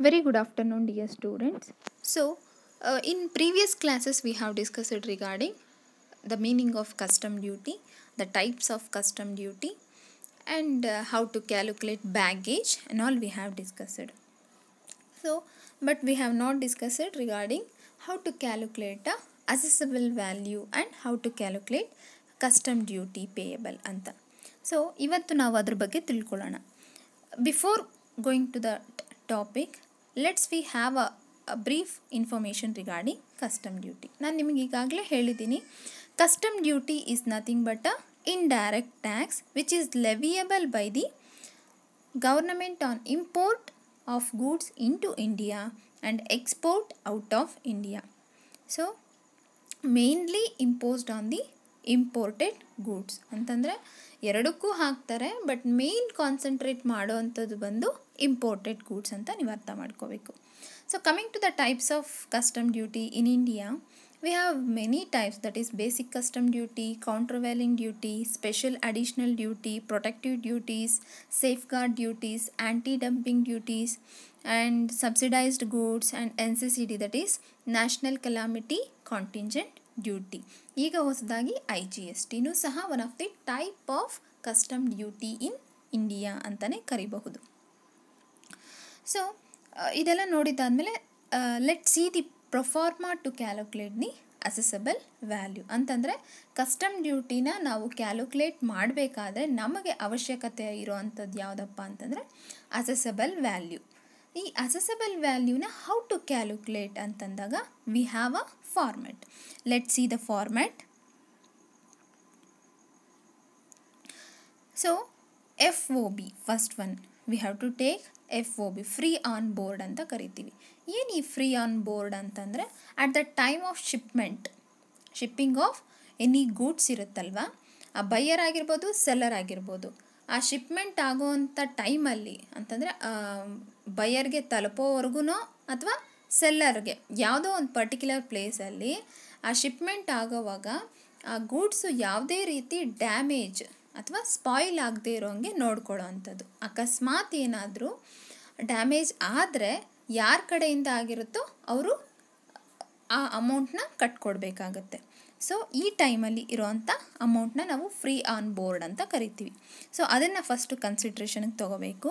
Very good afternoon dear students. So uh, in previous classes we have discussed regarding the meaning of custom duty, the types of custom duty and uh, how to calculate baggage and all we have discussed. So but we have not discussed regarding how to calculate the uh, assessable value and how to calculate custom duty payable Anta. So, ಇವತ್ತು ನಾವು ಅದ್ರ before going to the topic, let's we have a, brief information regarding custom duty nan nimige helidini custom duty is nothing but a indirect tax which is leviable by the government on import of goods into india and export out of india so mainly imposed on the imported goods ಅಂತಂದರೆ ಎರಡಕ್ಕೂ ಹಾಕ್ತಾರೆ but main concentrate ಅಂಥದ್ದು ಬಂದು imported goods ಅಂತ ನೀವು ಅರ್ಥ ಮಾಡ್ಕೋಬೇಕು so coming to the types of custom duty in India we have many types that is basic custom duty countervailing duty special additional duty protective duties safeguard duties anti dumping duties and subsidised goods and N C C D that is national calamity contingent duty ಈಗ ಹೊಸದಾಗಿ I G S ಟಿನೂ ಸಹ one of the type of custom duty in India ಅಂತಲೇ ಕರಿಬಹುದು so ಇದೆಲ್ಲ ನೋಡಿದ್ದಾದಮೇಲೆ let see the proforma to calculate the assessable value ಅಂತಂದರೆ custom ಡ್ಯೂಟಿನ ನಾವು ಕ್ಯಾಲ್ಕುಲೇಟ್ ಮಾಡಬೇಕಾದ್ರೆ ನಮಗೆ ಅವಶ್ಯಕತೆ ಇರೋ ಅಂಥದ್ದು ಯಾವುದಪ್ಪ ಅಂತಂದರೆ ಅಸೆಸಬಲ್ ವ್ಯಾಲ್ಯೂ ಈ ಅಸೆಸಬಲ್ ವ್ಯಾಲ್ಯೂನ ಹೌ ಟು ಕ್ಯಾಲ್ಕುಲೇಟ್ ಅಂತಂದಾಗ we have a format let see the format so F So B first one we have to take F O B free on board ಅಂತ ಕರಿತೀವಿ ಏನು ಈ ಫ್ರೀ ಆನ್ ಬೋರ್ಡ್ ಅಂತಂದರೆ at the time of shipment shipping of any goods ಇರುತ್ತಲ್ವಾ ಆ buyer ಆಗಿರ್ಬೋದು seller ಆಗಿರ್ಬೋದು ಆ ಶಿಪ್ಮೆಂಟ್ ಆಗೋ ಅಂಥ ಟೈಮಲ್ಲಿ ಅಂತಂದರೆ ಬೈಯರ್ಗೆ ತಲುಪೋವರೆಗೂ ಅಥವಾ ಸೆಲ್ಲರ್ಗೆ ಯಾವುದೋ ಒಂದು ಪರ್ಟಿಕ್ಯುಲರ್ ಪ್ಲೇಸಲ್ಲಿ ಆ ಶಿಪ್ಮೆಂಟ್ ಆಗೋವಾಗ ಆ ಗೂಡ್ಸು ಯಾವುದೇ ರೀತಿ ಡ್ಯಾಮೇಜ್ ಅಥವಾ ಸ್ಪಾಯಿಲ್ ಆಗದೆ ಇರೋಂಗೆ ನೋಡ್ಕೊಳ್ಳೋ ಅಂಥದ್ದು ಅಕಸ್ಮಾತ್ ಏನಾದರೂ ಡ್ಯಾಮೇಜ್ ಆದರೆ ಯಾರ ಕಡೆಯಿಂದ ಆಗಿರುತ್ತೋ ಅವರು ಆ ಅಮೌಂಟ್ನ ಕಟ್ಕೊಡ್ಬೇಕಾಗತ್ತೆ ಸೊ ಈ ಟೈಮಲ್ಲಿ ಇರೋವಂಥ ಅಮೌಂಟನ್ನ ನಾವು ಫ್ರೀ ಆನ್ ಬೋರ್ಡ್ ಅಂತ ಕರಿತೀವಿ ಸೊ ಅದನ್ನು ಫಸ್ಟು ಕನ್ಸಿಡ್ರೇಷನ್ಗೆ ತೊಗೋಬೇಕು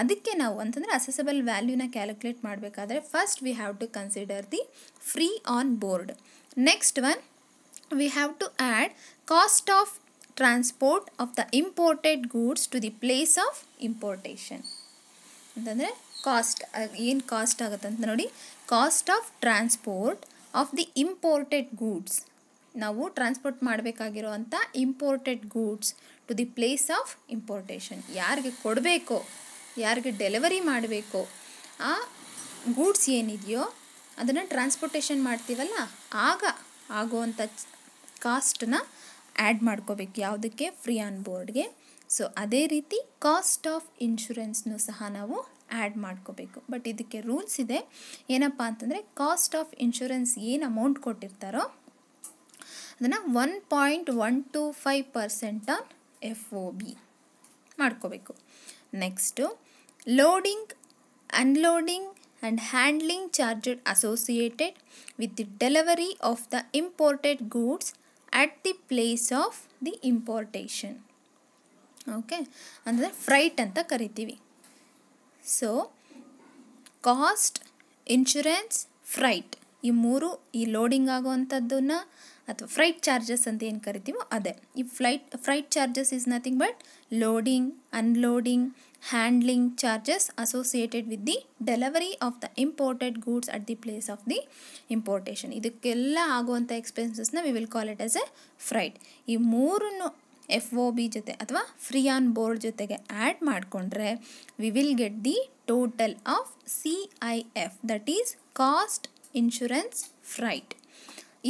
ಅದಕ್ಕೆ ನಾವು ಅಂತಂದರೆ ಅಸೆಸಬಲ್ ವ್ಯಾಲ್ಯೂನ ಕ್ಯಾಲ್ಕುಲೇಟ್ ಮಾಡಬೇಕಾದ್ರೆ first we have to consider the free on board next one we have to add cost of transport of the imported goods to the place of importation ಅಂತಂದರೆ cost ಏನು cost ಆಗುತ್ತೆ ಅಂತ ನೋಡಿ cost of transport of the imported goods ನಾವು transport ಮಾಡಬೇಕಾಗಿರೋವಂಥ imported goods to the place of importation ಯಾರಿಗೆ ಕೊಡಬೇಕೋ ಯಾರಿಗೆ ಡೆಲಿವರಿ ಮಾಡಬೇಕೋ ಆ ಗೂಡ್ಸ್ ಏನಿದೆಯೋ ಅದನ್ನು ಟ್ರಾನ್ಸ್ಪೋರ್ಟೇಷನ್ ಮಾಡ್ತೀವಲ್ಲ ಆಗ ಆಗುವಂಥ ಕಾಸ್ಟನ್ನ ಆ್ಯಡ್ ಮಾಡ್ಕೋಬೇಕು ಯಾವುದಕ್ಕೆ ಫ್ರೀ ಆನ್ ಬೋರ್ಡ್ಗೆ ಸೊ ಅದೇ ರೀತಿ ಕಾಸ್ಟ್ ಆಫ್ ಇನ್ಶೂರೆನ್ಸ್ನೂ ಸಹ ನಾವು ಆ್ಯಡ್ ಮಾಡ್ಕೋಬೇಕು ಬಟ್ ಇದಕ್ಕೆ ರೂಲ್ಸ್ ಇದೆ ಏನಪ್ಪ ಅಂತಂದರೆ ಕಾಸ್ಟ್ ಆಫ್ ಇನ್ಶೂರೆನ್ಸ್ ಏನು ಅಮೌಂಟ್ ಕೊಟ್ಟಿರ್ತಾರೋ ಅದನ್ನು one point one two five percent on F O B ಮಾಡ್ಕೋಬೇಕು next loading unloading and handling charged associated with the delivery of the imported goods at the place of the importation okay ಅಂದರೆ freight ಅಂತ ಕರಿತೀವಿ so cost insurance freight ಈ ಮೂರು ಈ loading ಆಗುವಂಥದ್ದನ್ನು ಅಥವಾ freight charges ಅಂತ ಏನು ಕರಿತೀವೋ ಅದೇ ಈ flight freight charges is nothing but loading unloading handling charges associated with the delivery of the imported goods at the place of the importation ಇದಕ್ಕೆಲ್ಲ ಆಗುವಂಥ ಎಕ್ಸ್ಪೆನ್ಸಸ್ನ we will call it as a freight ಈ ಮೂರನ್ನು F O B ಜೊತೆ ಅಥವಾ free on board ಜೊತೆಗೆ add ಮಾಡಿಕೊಂಡ್ರೆ we will get the total of C I F that is cost insurance freight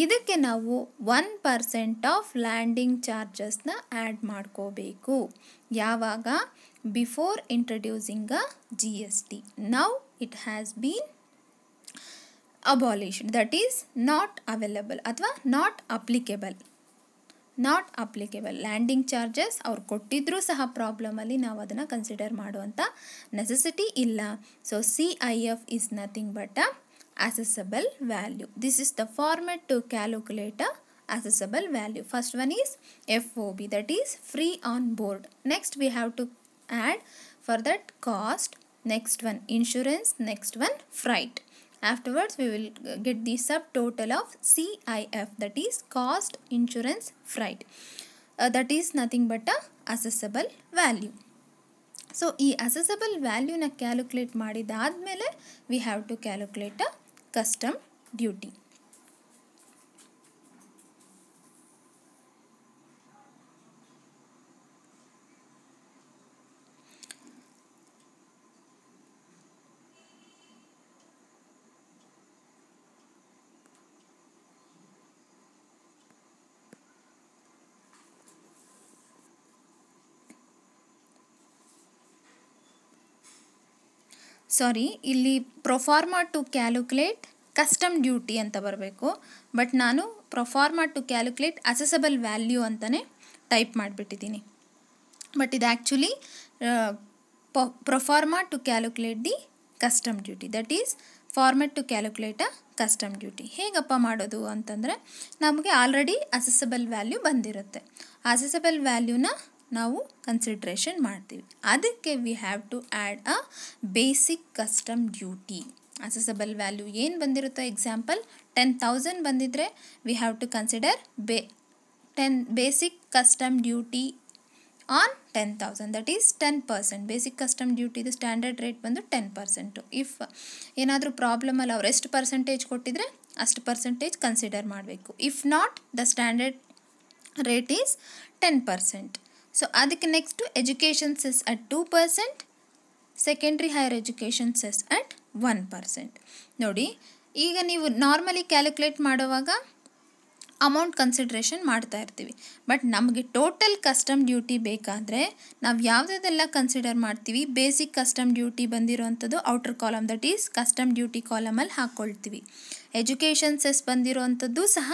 ಇದಕ್ಕೆ ನಾವು ಒನ್ ಪರ್ಸೆಂಟ್ ಆಫ್ ಲ್ಯಾಂಡಿಂಗ್ ಚಾರ್ಜಸ್ನ add ಮಾಡ್ಕೋಬೇಕು ಯಾವಾಗ before introducing a G S T now it has been abolished that is not available ಅಥವಾ not applicable not applicable landing charges ಅವ್ರು ಕೊಟ್ಟಿದ್ರೂ ಸಹ ಪ್ರಾಬ್ಲಮಲ್ಲಿ ನಾವು ಅದನ್ನು ಕನ್ಸಿಡರ್ ಮಾಡುವಂಥ ನೆಸೆಸಿಟಿ ಇಲ್ಲ so C I F is nothing but assessable value this is the format to calculate assessable value first one is F O B that is free on board next we have to add for that cost next one insurance next one freight Afterwards, we will get the subtotal of CIF that is cost insurance freight. Uh, that is nothing but a assessable value. So, so ಈ assessable ವ್ಯಾಲ್ಯೂನ calculate ಮಾಡಿದಾದಮೇಲೆ we have to calculate a custom duty. Sorry ಇಲ್ಲಿ proforma to calculate custom duty ಅಂತ ಬರಬೇಕು but ನಾನು proforma to calculate assessable value ಅಂತಲೇ type ಮಾಡಿಬಿಟ್ಟಿದ್ದೀನಿ but ಇದು actually proforma to calculate the custom duty that is format to calculate a custom duty ಹೇಗಪ್ಪ ಮಾಡೋದು ಅಂತಂದರೆ ನಮಗೆ ಆಲ್ರೆಡಿ ಅಸೆಸಬಲ್ ವ್ಯಾಲ್ಯೂ ಬಂದಿರುತ್ತೆ ಅಸೆಸಬಲ್ ವ್ಯಾಲ್ಯೂನ ನಾವು ಕನ್ಸಿಡ್ರೇಷನ್ ಮಾಡ್ತೀವಿ ಅದಕ್ಕೆ we have to add a basic custom duty assessable value ಏನು ಬಂದಿರುತ್ತೋ ಎಕ್ಸಾಂಪಲ್ ಟೆನ್ ತೌಸಂಡ್ ಬಂದಿದ್ದರೆ we have to consider by ten basic custom duty on ten thousand that is ten percent basic custom ಡ್ಯೂಟಿದು standard rate ಬಂದು ten percent if ಏನಾದರೂ ಪ್ರಾಬ್ಲಮಲ್ಲಿ ಅವ್ರು ಎಷ್ಟು percentage ಕೊಟ್ಟಿದ್ರೆ ಅಷ್ಟು ಪರ್ಸೆಂಟೇಜ್ ಕನ್ಸಿಡರ್ ಮಾಡಬೇಕು if not the standard rate is ten percent so ಅದಕ್ಕೆ next education cess at two percent secondary higher education cess at one percent ನೋಡಿ ಈಗ ನೀವು ನಾರ್ಮಲಿ ಕ್ಯಾಲ್ಕುಲೇಟ್ ಮಾಡುವಾಗ ಅಮೌಂಟ್ ಕನ್ಸಿಡ್ರೇಷನ್ ಮಾಡ್ತಾ ಇರ್ತೀವಿ ಬಟ್ ನಮಗೆ ಟೋಟಲ್ ಕಸ್ಟಮ್ ಡ್ಯೂಟಿ ಬೇಕಾದರೆ ನಾವು ಯಾವುದೆಲ್ಲ ಕನ್ಸಿಡರ್ ಮಾಡ್ತೀವಿ ಬೇಸಿಕ್ ಕಸ್ಟಮ್ ಡ್ಯೂಟಿ ಬಂದಿರೋವಂಥದ್ದು outer column that is custom duty ಕಾಲಮಲ್ಲಿ ಹಾಕ್ಕೊಳ್ತೀವಿ ಎಜುಕೇಷನ್ ಸೆಸ್ ಬಂದಿರೋವಂಥದ್ದು ಸಹ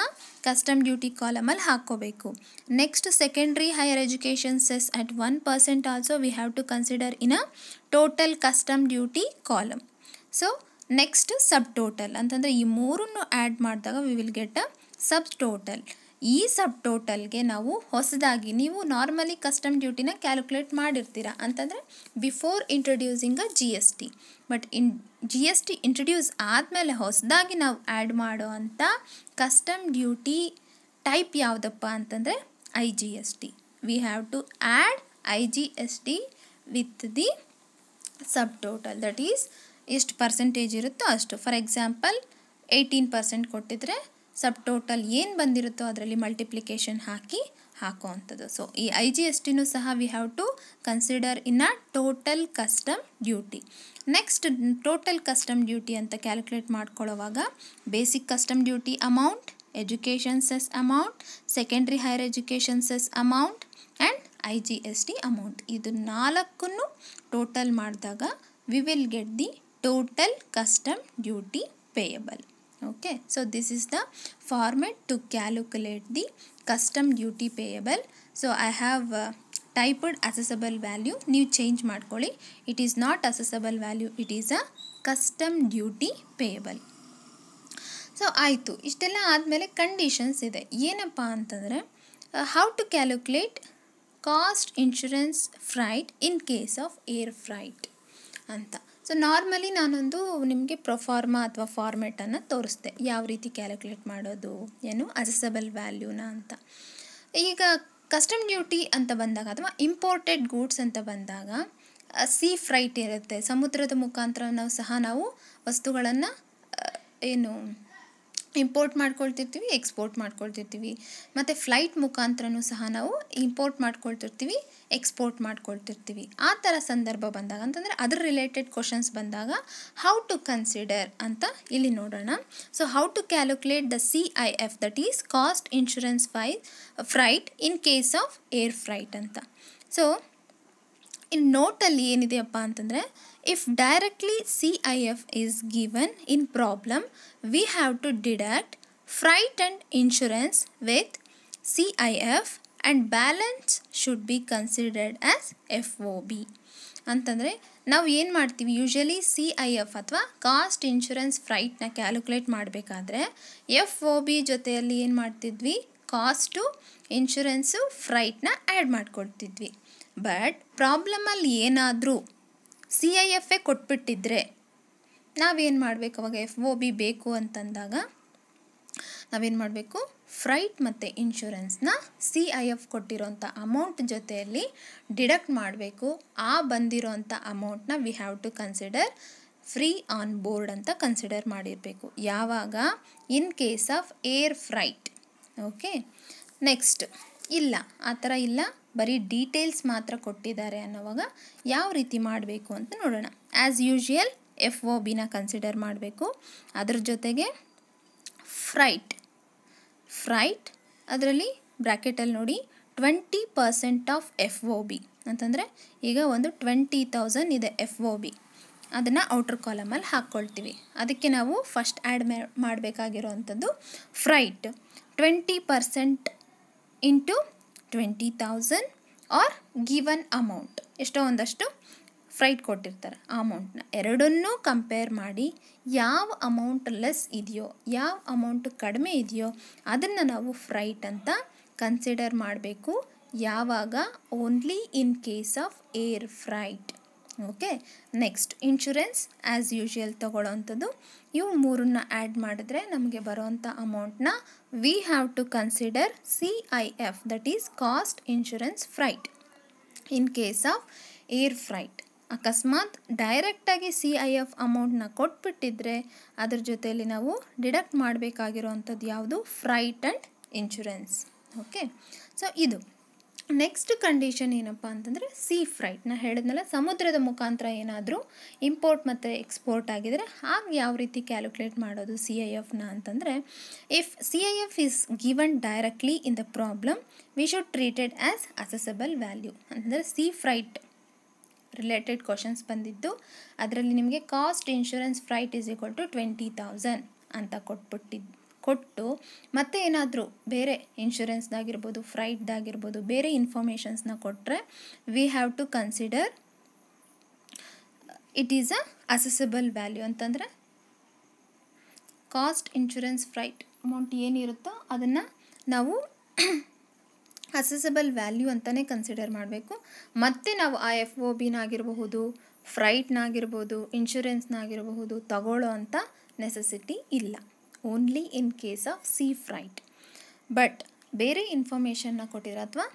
ಕಸ್ಟಮ್ ಡ್ಯೂಟಿ ಕಾಲಮಲ್ಲಿ ಹಾಕ್ಕೋಬೇಕು next secondary higher education cess at one percent also we have to consider in a total custom duty column so next sub total ಅಂತಂದರೆ ಈ ಮೂರನ್ನು add ಮಾಡಿದಾಗ we will get a sub total ಈ sub ಟೋಟಲ್ಗೆ ನಾವು ಹೊಸದಾಗಿ ನೀವು normally custom ಡ್ಯೂಟಿನ ಕ್ಯಾಲ್ಕುಲೇಟ್ ಮಾಡಿರ್ತೀರ ಅಂತಂದರೆ before introducing a G S T but in G S T introduce ಆದಮೇಲೆ ಹೊಸದಾಗಿ ನಾವು ಆ್ಯಡ್ ಮಾಡೋ ಅಂಥ ಕಸ್ಟಮ್ ಡ್ಯೂಟಿ ಟೈಪ್ ಯಾವುದಪ್ಪ ಅಂತಂದರೆ I G S T we have to add I G S T with the sub total that is ಎಷ್ಟು percentage ಇರುತ್ತೋ ಅಷ್ಟು ಫಾರ್ ಎಕ್ಸಾಂಪಲ್ ಏಯ್ಟೀನ್ ಪರ್ಸೆಂಟ್ ಕೊಟ್ಟಿದ್ರೆ ಸಬ್ ಟೋಟಲ್ ಏನು ಬಂದಿರುತ್ತೋ ಅದರಲ್ಲಿ ಮಲ್ಟಿಪ್ಲಿಕೇಶನ್ ಹಾಕಿ ಹಾಕೋ ಸೊ ಈ ಐ ಜಿ ಎಸ್ ಟಿನೂ ಸಹ we have to consider in a total custom duty next total custom duty ಅಂತ ಕ್ಯಾಲ್ಕುಲೇಟ್ ಮಾಡ್ಕೊಳ್ಳೋವಾಗ basic custom duty amount education cess amount secondary higher education cess amount and I G S T amount ಇದು ನಾಲ್ಕನ್ನು total ಮಾಡಿದಾಗ we will get the total custom duty payable okay so this is the format to calculate the custom duty payable so I have uh, assessable value ನೀವು change ಮಾಡ್ಕೊಳ್ಳಿ it is not assessable value it is a custom duty payable so ಆಯಿತು ಇಷ್ಟೆಲ್ಲ ಆದಮೇಲೆ conditions ಇದೆ ಏನಪ್ಪ ಅಂತಂದರೆ how to calculate cost insurance freight in case of air freight ಅಂತ so normally ನಾನೊಂದು ನಿಮಗೆ ಪ್ರೊಫಾರ್ಮಾ ಅಥವಾ ಫಾರ್ಮೆಟನ್ನು ತೋರಿಸ್ದೆ ಯಾವ ರೀತಿ ಕ್ಯಾಲ್ಕುಲೇಟ್ ಮಾಡೋದು ಏನು ಅಸೆಸಬಲ್ ವ್ಯಾಲ್ಯೂನ ಅಂತ ಈಗ ಕಸ್ಟಮ್ ಡ್ಯೂಟಿ ಅಂತ ಬಂದಾಗ ಅಥವಾ ಇಂಪೋರ್ಟೆಡ್ ಗೂಡ್ಸ್ ಅಂತ ಬಂದಾಗ ಸೀ ಫ್ರೈಟ್ ಇರುತ್ತೆ ಸಮುದ್ರದ ಮುಖಾಂತರ ನಾವು ಸಹ ನಾವು ವಸ್ತುಗಳನ್ನು ಏನು ಇಂಪೋರ್ಟ್ ಮಾಡ್ಕೊಳ್ತಿರ್ತೀವಿ ಎಕ್ಸ್ಪೋರ್ಟ್ ಮಾಡ್ಕೊಳ್ತಿರ್ತೀವಿ ಮತ್ತು ಫ್ಲೈಟ್ ಮುಖಾಂತರನೂ ಸಹ ನಾವು ಇಂಪೋರ್ಟ್ ಮಾಡ್ಕೊಳ್ತಿರ್ತೀವಿ ಎಕ್ಸ್ಪೋರ್ಟ್ ಮಾಡ್ಕೊಳ್ತಿರ್ತೀವಿ ಆ ಥರ ಸಂದರ್ಭ ಬಂದಾಗ ಅಂತಂದರೆ ಅದ್ರ ರಿಲೇಟೆಡ್ ಕ್ವಶನ್ಸ್ ಬಂದಾಗ ಹೌ ಟು ಕನ್ಸಿಡರ್ ಅಂತ ಇಲ್ಲಿ ನೋಡೋಣ so how to calculate the C I F that is cost insurance ಫೈ freight in case of air freight ಅಂತ ಸೊ ಇನ್ ನೋಟಲ್ಲಿ ಏನಿದೆಯಪ್ಪ ಅಂತಂದರೆ if directly C I F is given in problem we have to deduct freight and insurance with C I F and balance should be considered as F O B ಅಂತಂದರೆ ನಾವು ಏನು ಮಾಡ್ತೀವಿ usually C I F ಅಥವಾ cost insurance ಫ್ರೈಟ್ನ calculate ಮಾಡಬೇಕಾದ್ರೆ F O B ಜೊತೆಯಲ್ಲಿ ಏನು ಮಾಡ್ತಿದ್ವಿ ಕಾಸ್ಟು ಇನ್ಶೂರೆನ್ಸು ಫ್ರೈಟ್ನ ಆ್ಯಡ್ ಮಾಡಿಕೊಡ್ತಿದ್ವಿ ಬಟ್ ಪ್ರಾಬ್ಲಮಲ್ಲಿ ಏನಾದರೂ ಸಿ ಐ ಎಫ್ ಎ ಕೊಟ್ಬಿಟ್ಟಿದ್ರೆ ನಾವೇನು ಮಾಡಬೇಕು ಅವಾಗ ಎಫ್ ಒ ಬಿ ಬೇಕು ಅಂತಂದಾಗ ನಾವೇನು ಮಾಡಬೇಕು ಫ್ರೈಟ್ ಮತ್ತು ಇನ್ಶೂರೆನ್ಸ್ನ ಸಿ ಐ ಎಫ್ ಕೊಟ್ಟಿರೋಂಥ ಅಮೌಂಟ್ ಜೊತೆಯಲ್ಲಿ ಡಿಡಕ್ಟ್ ಮಾಡಬೇಕು ಆ ಬಂದಿರೋಂಥ ಅಮೌಂಟ್ನ we have to consider free on board ಅಂತ ಕನ್ಸಿಡರ್ ಮಾಡಿರಬೇಕು ಯಾವಾಗ in case of air freight okay next ಇಲ್ಲ ಆ ಥರ ಇಲ್ಲ ಬರೀ ಡೀಟೇಲ್ಸ್ ಮಾತ್ರ ಕೊಟ್ಟಿದ್ದಾರೆ ಅನ್ನೋವಾಗ ಯಾವ ರೀತಿ ಮಾಡಬೇಕು ಅಂತ ನೋಡೋಣ ಆ್ಯಸ್ ಯೂಶುಯಲ್ ಎಫ್ ಒ ಬಿನ ಕನ್ಸಿಡರ್ ಮಾಡಬೇಕು ಅದ್ರ ಜೊತೆಗೆ ಫ್ರೈಟ್ ಫ್ರೈಟ್ ಅದರಲ್ಲಿ ಬ್ರ್ಯಾಕೆಟಲ್ಲಿ ನೋಡಿ twenty percent of F O B ಅಂತಂದರೆ ಈಗ ಒಂದು ಟ್ವೆಂಟಿ ತೌಸಂಡ್ ಇದೆ ಎಫ್ ಒ ಬಿ ಅದನ್ನು ಔಟ್ರ್ ಕಾಲಮಲ್ಲಿ ಹಾಕ್ಕೊಳ್ತೀವಿ ಅದಕ್ಕೆ ನಾವು ಫಸ್ಟ್ ಆ್ಯಡ್ ಮಾಡಬೇಕಾಗಿರೋ ಅಂಥದ್ದು freight twenty percent into twenty thousand are given amount ಎಷ್ಟೋ ಒಂದಷ್ಟು ಫ್ರೈಟ್ ಕೊಟ್ಟಿರ್ತಾರೆ ಆ ಅಮೌಂಟ್ನ ಎರಡನ್ನೂ ಕಂಪೇರ್ ಮಾಡಿ ಯಾವ ಅಮೌಂಟ್ ಲೆಸ್ ಇದೆಯೋ ಯಾವ ಅಮೌಂಟ್ ಕಡಿಮೆ ಇದೆಯೋ ಅದನ್ನು ನಾವು ಫ್ರೈಟ್ ಅಂತ ಕನ್ಸಿಡರ್ ಮಾಡಬೇಕು ಯಾವಾಗ only in case of air freight okay next insurance as usual ತಗೊಳ್ಳೋವಂಥದ್ದು ಇವು ಮೂರನ್ನ ಆ್ಯಡ್ ಮಾಡಿದ್ರೆ ನಮಗೆ ಬರೋವಂಥ ಅಮೌಂಟ್ನ we have to consider C I F that is cost insurance freight in case of air freight ಅಕಸ್ಮಾತ್ ಡೈರೆಕ್ಟಾಗಿ ಸಿ ಐ ಎಫ್ ಅಮೌಂಟನ್ನ ಕೊಟ್ಬಿಟ್ಟಿದ್ರೆ ಅದ್ರ ಜೊತೆಯಲ್ಲಿ ನಾವು ಡಿಡಕ್ಟ್ ಮಾಡಬೇಕಾಗಿರೋ ಅಂಥದ್ದು ಯಾವುದು freight and insurance okay so ಇದು ನೆಕ್ಸ್ಟ್ ಕಂಡೀಷನ್ ಏನಪ್ಪ ಅಂತಂದರೆ ಸೀ ಫ್ರೈಟ್ ನಾ ಹೇಳಿದ್ನಲ್ಲ ಸಮುದ್ರದ ಮುಖಾಂತರ ಏನಾದರೂ ಇಂಪೋರ್ಟ್ ಮತ್ತು ಎಕ್ಸ್ಪೋರ್ಟ್ ಆಗಿದರೆ ಆಗ ಯಾವ ರೀತಿ ಕ್ಯಾಲ್ಕುಲೇಟ್ ಮಾಡೋದು ಸಿ ಐ ಎಫ್ನ ಅಂತಂದರೆ if C I F is given directly in the problem we should treated as assessable value ಅಂತಂದರೆ ಸಿ ಫ್ರೈಟ್ ರಿಲೇಟೆಡ್ ಕ್ವಶನ್ಸ್ ಬಂದಿದ್ದು ಅದರಲ್ಲಿ ನಿಮಗೆ cost insurance freight is equal to twenty thousand ಅಂತ ಕೊಟ್ಬಿಟ್ಟಿದ್ದು ಕೊಟ್ಟು ಮತ್ತೆ ಏನಾದರೂ ಬೇರೆ ಇನ್ಶೂರೆನ್ಸ್ದಾಗಿರ್ಬೋದು ಫ್ರೈಟ್ದಾಗಿರ್ಬೋದು ಬೇರೆ ಇನ್ಫಾರ್ಮೇಷನ್ಸ್ನ ಕೊಟ್ಟರೆ we have to consider it is a assessable value ಅಂತಂದರೆ ಕಾಸ್ಟ್ ಇನ್ಶೂರೆನ್ಸ್ ಫ್ರೈಟ್ ಅಮೌಂಟ್ ಏನಿರುತ್ತೋ ಅದನ್ನು ನಾವು ಅಸೆಸಬಲ್ ವ್ಯಾಲ್ಯೂ ಅಂತಲೇ ಕನ್ಸಿಡರ್ ಮಾಡಬೇಕು ಮತ್ತು ನಾವು ಆ ಎಫ್ ಒ ಬಿನಾಗಿರಬಹುದು ಫ್ರೈಟ್ನಾಗಿರ್ಬೋದು ಇನ್ಶೂರೆನ್ಸ್ನಾಗಿರಬಹುದು ತಗೊಳ್ಳೋ ಅಂತ ನೆಸೆಸಿಟಿ ಇಲ್ಲ only in case of sea freight but ಬೇರೆ ಇನ್ಫಾರ್ಮೇಷನ್ನ ಕೊಟ್ಟಿರ ಅಥವಾ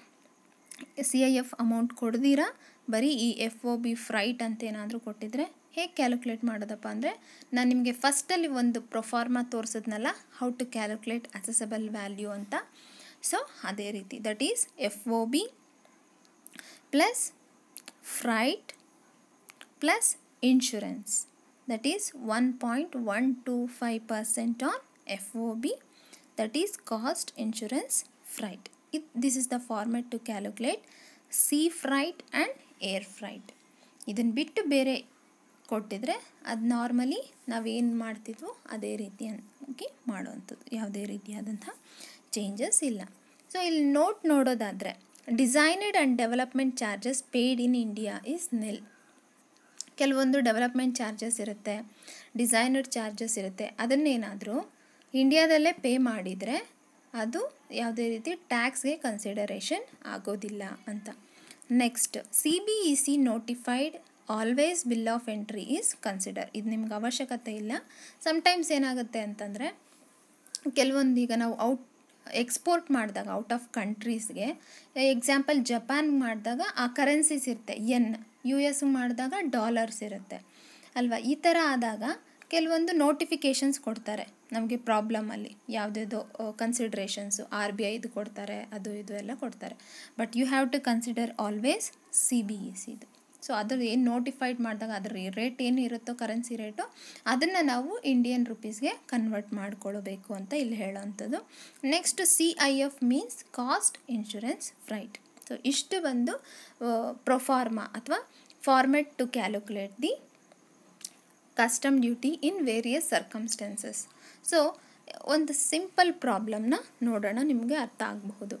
ಸಿ ಐ ಎಫ್ ಅಮೌಂಟ್ ಕೊಡ್ದಿರ ಬರೀ ಈ ಎಫ್ ಒ ಬಿ ಫ್ರೈಟ್ ಅಂತ ಏನಾದರೂ ಕೊಟ್ಟಿದ್ರೆ ಹೇಗೆ ಕ್ಯಾಲ್ಕುಲೇಟ್ ಮಾಡೋದಪ್ಪ ಅಂದರೆ ನಾನು ನಿಮಗೆ ಫಸ್ಟಲ್ಲಿ ಒಂದು ಪ್ರೊಫಾರ್ಮ ತೋರಿಸಿದ್ನಲ್ಲ how to calculate assessable value ಅಂತ ಸೊ ಅದೇ ರೀತಿ that is F O B plus freight plus insurance that is one one point five percent on F O B that is cost insurance freight this is the format to calculate sea freight and air freight ಇದನ್ನು ಬಿಟ್ಟು ಬೇರೆ ಕೊಟ್ಟಿದ್ರೆ ಅದು normally ನಾವೇನು ಮಾಡ್ತಿದ್ವೋ ಅದೇ ರೀತಿಯಾಗಿ ಮಾಡುವಂಥದ್ದು ಯಾವುದೇ ರೀತಿಯಾದಂಥ ಚೇಂಜಸ್ ಇಲ್ಲ ಸೊ ಇಲ್ಲಿ ನೋಟ್ ನೋಡೋದಾದರೆ designed and development charges paid in India is nil ಕೆಲವೊಂದು ಡೆವಲಪ್ಮೆಂಟ್ ಚಾರ್ಜಸ್ ಇರುತ್ತೆ ಡಿಸೈನರ್ ಚಾರ್ಜಸ್ ಇರುತ್ತೆ ಅದನ್ನೇನಾದರೂ ಇಂಡಿಯಾದಲ್ಲೇ ಪೇ ಮಾಡಿದರೆ ಅದು ಯಾವುದೇ ರೀತಿ ಟ್ಯಾಕ್ಸ್ಗೆ ಕನ್ಸಿಡರೇಷನ್ ಆಗೋದಿಲ್ಲ ಅಂತ next C B E C notified always bill of entry is consider ಇದು ನಿಮ್ಗೆ ಅವಶ್ಯಕತೆ ಇಲ್ಲ ಸಮಟೈಮ್ಸ್ ಏನಾಗುತ್ತೆ ಅಂತಂದರೆ ಕೆಲವೊಂದು ಈಗ ನಾವು ಔಟ್ ಎಕ್ಸ್ಪೋರ್ಟ್ ಮಾಡಿದಾಗ ಔಟ್ ಆಫ್ ಕಂಟ್ರೀಸ್ಗೆ ಎಕ್ಸಾಂಪಲ್ ಜಪಾನ್ ಮಾಡಿದಾಗ ಆ ಕರೆನ್ಸೀಸ್ ಇರುತ್ತೆ ಎನ್ ಯು ಎಸ್ ಮಾಡಿದಾಗ ಡಾಲರ್ಸ್ ಇರುತ್ತೆ ಅಲ್ವಾ ಈ ಥರ ಆದಾಗ ಕೆಲವೊಂದು ನೋಟಿಫಿಕೇಷನ್ಸ್ ಕೊಡ್ತಾರೆ ನಮಗೆ ಪ್ರಾಬ್ಲಮಲ್ಲಿ ಯಾವುದ್ಯಾವುದೋ ಕನ್ಸಿಡ್ರೇಷನ್ಸು ಆರ್ ಬಿ ಐದು ಕೊಡ್ತಾರೆ ಅದು ಇದು ಎಲ್ಲ ಕೊಡ್ತಾರೆ but you have to consider always C B E ಇದು ಸೊ ಅದು ಏನು ನೋಟಿಫೈಡ್ ಮಾಡಿದಾಗ ಅದರ ರೇಟ್ ಏನು ಇರುತ್ತೋ ಕರೆನ್ಸಿ ರೇಟು ಅದನ್ನು ನಾವು ಇಂಡಿಯನ್ ರುಪೀಸ್ಗೆ ಕನ್ವರ್ಟ್ ಮಾಡ್ಕೊಳ್ಬೇಕು ಅಂತ ಇಲ್ಲಿ ಹೇಳೋವಂಥದ್ದು next C I F means cost insurance freight so ಇಷ್ಟು ಬಂದು ಪ್ರೊಫಾರ್ಮಾ ಅಥವಾ format to calculate the custom duty in various circumstances so ಒಂದು ಸಿಂಪಲ್ ಪ್ರಾಬ್ಲಮ್ನ ನೋಡೋಣ ನಿಮಗೆ ಅರ್ಥ ಆಗಬಹುದು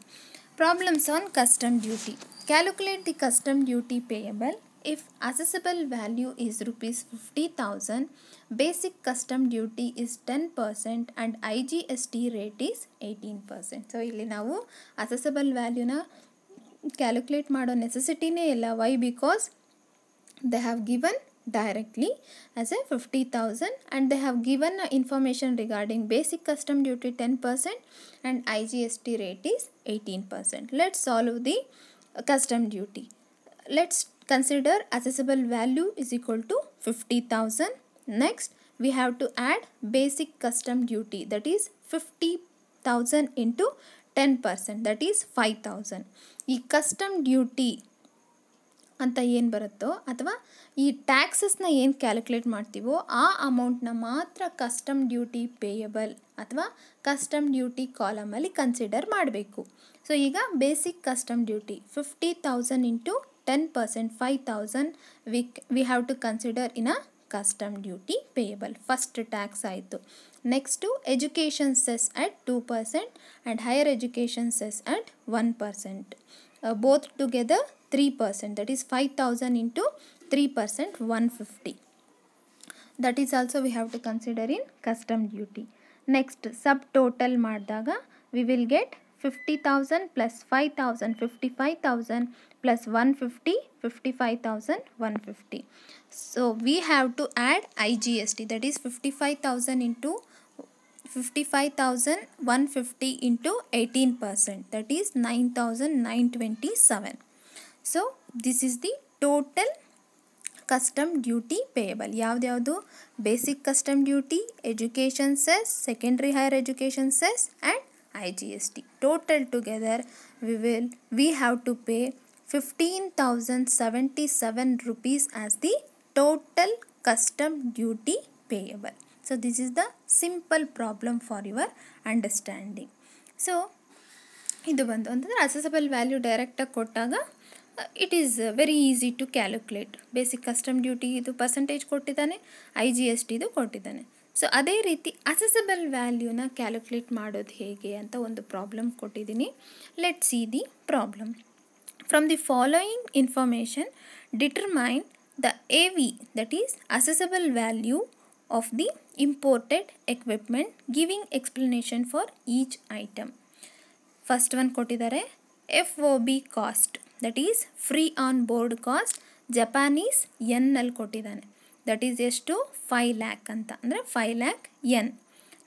problems on custom duty calculate the custom duty payable if assessable value is rupees fifty thousand basic custom duty is ten percent and I G S T rate is eighteen percent so ಇಲ್ಲಿ ನಾವು assessable ವ್ಯಾಲ್ಯೂನ calculate ಮಾಡೋ ನೆಸೆಸಿಟಿನೇ ಇಲ್ಲ why because they have given directly as a fifty thousand and they have given information regarding basic custom duty ten percent and I G S T rate is eighteen percent let solve the custom duty let's consider accessible value is equal to 50,000. Next, we have to add basic custom duty that is 50,000 into ten percent that is five thousand ಈ custom duty ಅಂತ ಏನು ಬರುತ್ತೋ ಅಥವಾ ಈ ಟ್ಯಾಕ್ಸಸ್ನ ಏನು calculate ಮಾಡ್ತೀವೋ ಆ ಅಮೌಂಟ್ನ ಮಾತ್ರ ಕಸ್ಟಮ್ ಡ್ಯೂಟಿ ಪೇಯಬಲ್ ಅಥವಾ ಕಸ್ಟಮ್ ಡ್ಯೂಟಿ ಕಾಲಮಲ್ಲಿ ಕನ್ಸಿಡರ್ ಮಾಡಬೇಕು ಸೊ ಈಗ basic custom duty fifty thousand into ten percent five thousand we we have to consider in a custom duty payable. First tax aitu. Next to education cess at 2% and higher education cess at 1%. Uh, both together 3%. That is 5000 into 3% 150. That is also we have to consider in custom duty. Next subtotal madaga we will get 50,000 plus 5,000, 55,000 plus 150, 55,000, 150. So we have to add IGST that is 55,000 into 55,150 into 18 percent that is 9,927. So this is the total custom duty payable. You Yavad yavadu basic custom duty, education cess, secondary higher education cess, and Igst, total together we will, we have to pay 15,077 rupees as the total custom duty payable. So, this is the simple problem for your understanding. So, this is the assessable value director, it is very easy to calculate, basic custom duty percentage, Igst, Igst. So ಅದೇ ರೀತಿ assessable ವ್ಯಾಲ್ಯೂನ calculate ಮಾಡೋದು ಹೇಗೆ ಅಂತ ಒಂದು problem ಕೊಟ್ಟಿದ್ದೀನಿ let see the problem from the following information determine the A V that is assessable value of the imported equipment giving explanation for each item first one ಕೊಟ್ಟಿದ್ದಾರೆ F O B cost that is free on board cost Japanese ಎನ್ನಲ್ಲಿ ಕೊಟ್ಟಿದ್ದಾನೆ that is just to 5 lakh and 5 lakh yen.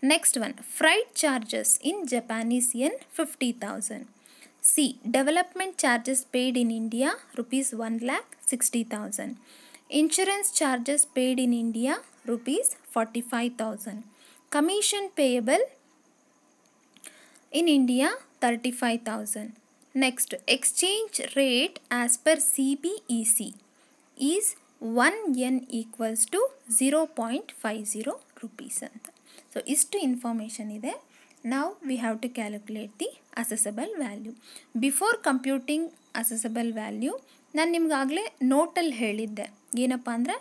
Next one, freight charges in Japanese yen 50,000. C, development charges paid in India rupees 1 lakh 60,000. Insurance charges paid in India rupees 45,000. Commission payable in India 35,000. Next, exchange rate as per CBEC is one yen equals to zero point five zero rupees ಅಂತ so ಇಷ್ಟು information ಇದೆ ನಾವು we have to calculate the assessable value before computing assessable value ನಾನು ನಿಮ್ಗಾಗಲೇ ನೋಟಲ್ಲಿ ಹೇಳಿದ್ದೆ ಏನಪ್ಪ ಅಂದರೆ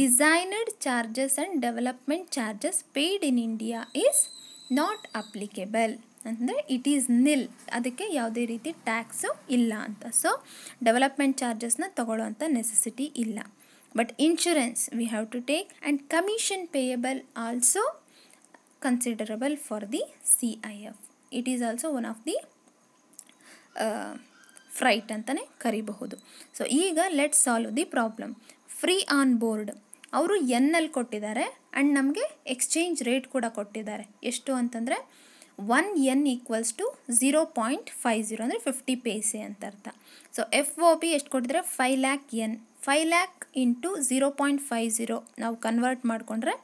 designed charges and development charges paid in India is not applicable ಅಂದರೆ ಇಟ್ ಈಸ್ ನಿಲ್ ಅದಕ್ಕೆ ಯಾವುದೇ ರೀತಿ ಟ್ಯಾಕ್ಸು ಇಲ್ಲ ಅಂತ ಸೊ ಡೆವಲಪ್ಮೆಂಟ್ ಚಾರ್ಜಸ್ನ ತಗೊಳ್ಳೋ ಅಂಥ ನೆಸೆಸಿಟಿ ಇಲ್ಲ but insurance we have to take and commission payable also considerable for the C I F it is also one of the freight ಅಂತಲೇ ಕರಿಬಹುದು ಸೊ ಈಗ let solve the problem free on board ಅವರು ಎನ್ನಲ್ಲಿ ಕೊಟ್ಟಿದ್ದಾರೆ and ನಮಗೆ exchange rate ಕೂಡ ಕೊಟ್ಟಿದ್ದಾರೆ ಎಷ್ಟು ಅಂತಂದರೆ one yen equals to zero point five zero ಅಂದರೆ ಫಿಫ್ಟಿ ಪೇಸೆ ಅಂತ ಅರ್ಥ ಸೊ ಎಫ್ ಒ ಪಿ ಎಷ್ಟು ಕೊಟ್ಟಿದ್ದಾರೆ five lakh yen five lakh into zero point five zero ನಾವು ಕನ್ವರ್ಟ್ ಮಾಡಿಕೊಂಡ್ರೆ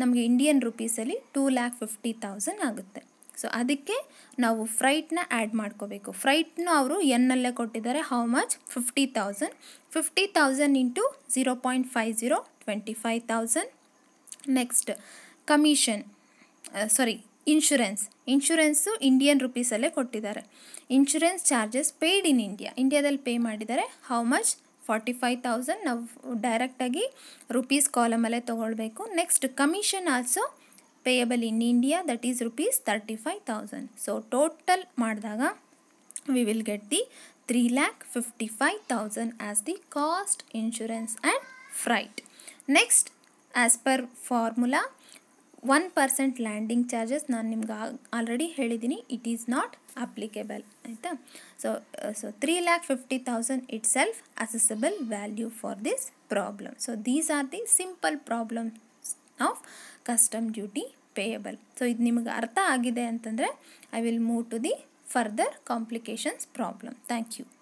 ನಮಗೆ ಇಂಡಿಯನ್ ರುಪೀಸಲ್ಲಿ ಟೂ ಲ್ಯಾಕ್ ಫಿಫ್ಟಿ ತೌಸಂಡ್ ಆಗುತ್ತೆ ಸೊ ಅದಕ್ಕೆ ನಾವು ಫ್ರೈಟ್ನ ಆ್ಯಡ್ ಮಾಡ್ಕೋಬೇಕು ಫ್ರೈಟ್ನ ಅವರು ಎನ್ನಲ್ಲೇ ಕೊಟ್ಟಿದ್ದಾರೆ how much fifty thousand fifty thousand into zero point five zero twenty five thousand next commission sorry insurance insurance Indian ರುಪೀಸಲ್ಲೇ ಕೊಟ್ಟಿದ್ದಾರೆ insurance charges paid in India ಇಂಡಿಯಾದಲ್ಲಿ ಪೇ ಮಾಡಿದ್ದಾರೆ how much forty five thousand ನಾವು ಡೈರೆಕ್ಟಾಗಿ rupees ಕಾಲಮಲ್ಲೇ ತೊಗೊಳ್ಬೇಕು next commission also payable in India that is rupees thirty five thousand so total ಮಾಡಿದಾಗ we will get the three lakh fifty five thousand as the cost insurance and freight next as per formula one percent landing charges ನಾನು ನಿಮ್ಗೆ already ಹೇಳಿದ್ದೀನಿ it is not applicable ಆಯಿತಾ so so three lakh fifty thousand itself assessable value for this problem so these are the simple problems of custom duty payable so ಇದು ನಿಮಗೆ ಅರ್ಥ ಆಗಿದೆ ಅಂತಂದರೆ I will move to the further complications problem thank you